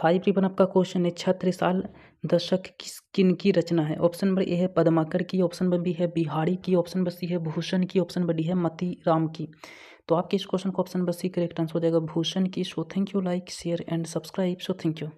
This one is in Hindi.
हाई हाईब्रिबन आपका क्वेश्चन है छत्र साल दशक किस किन की रचना है ऑप्शन नंबर ए है पदमाकर की ऑप्शन नंबर बी है बिहारी की ऑप्शन नंबर सी है भूषण की ऑप्शन नंबर डी है मती राम की तो आपके इस क्वेश्चन का option number C correct answer हो जाएगा भूषण की so thank you like share and subscribe so thank you